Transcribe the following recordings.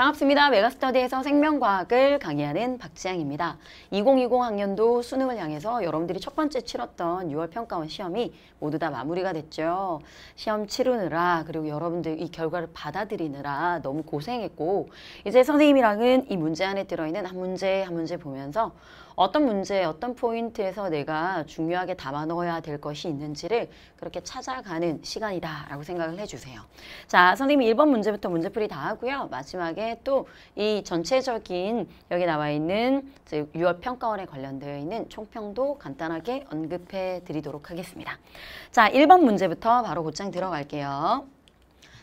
반갑습니다. 메가스터디에서 생명과학을 강의하는 박지향입니다. 2020 학년도 수능을 향해서 여러분들이 첫 번째 치렀던 6월 평가원 시험이 모두 다 마무리가 됐죠. 시험 치르느라 그리고 여러분들 이 결과를 받아들이느라 너무 고생했고 이제 선생님이랑은 이 문제 안에 들어있는 한 문제 한 문제 보면서 어떤 문제, 어떤 포인트에서 내가 중요하게 담아 넣어야 될 것이 있는지를 그렇게 찾아가는 시간이다라고 생각을 해주세요. 자, 선생님이 1번 문제부터 문제풀이 다 하고요. 마지막에 또이 전체적인 여기 나와 있는 6월 평가원에 관련되어 있는 총평도 간단하게 언급해 드리도록 하겠습니다. 자, 1번 문제부터 바로 곧장 들어갈게요.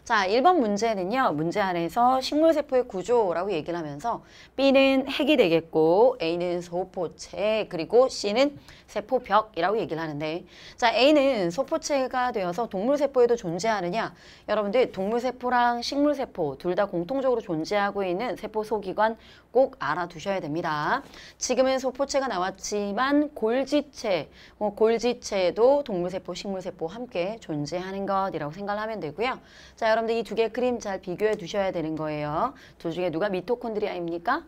자, 1번 문제는요. 문제 안에서 식물세포의 구조라고 얘기를 하면서 B는 핵이 되겠고 A는 소포체 그리고 C는 세포벽이라고 얘기를 하는데 자, A는 소포체가 되어서 동물세포에도 존재하느냐? 여러분들 동물세포랑 식물세포 둘 다 공통적으로 존재하고 있는 세포소기관 꼭 알아두셔야 됩니다. 지금은 소포체가 나왔지만 골지체, 뭐 골지체도 동물세포, 식물세포 함께 존재하는 것이라고 생각을 하면 되고요. 자, 여러분들 이 두 개 크림 잘 비교해 두셔야 되는 거예요. 둘 중에 누가 미토콘드리아입니까?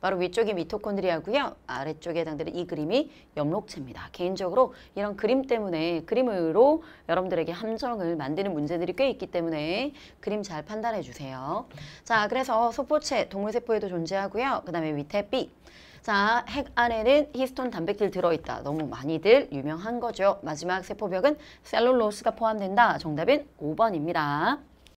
바로 위쪽이 미토콘드리아고요. 아래쪽에 해당되는 이 그림이 염록체입니다. 개인적으로 이런 그림 때문에 그림으로 여러분들에게 함정을 만드는 문제들이 꽤 있기 때문에 그림 잘 판단해 주세요. 자, 그래서 소포체, 동물세포에도 존재하고요. 그 다음에 위태 B. 자, 핵 안에는 히스톤 단백질 들어있다. 너무 많이들 유명한 거죠. 마지막 세포벽은 셀룰로스가 포함된다. 정답은 5번입니다.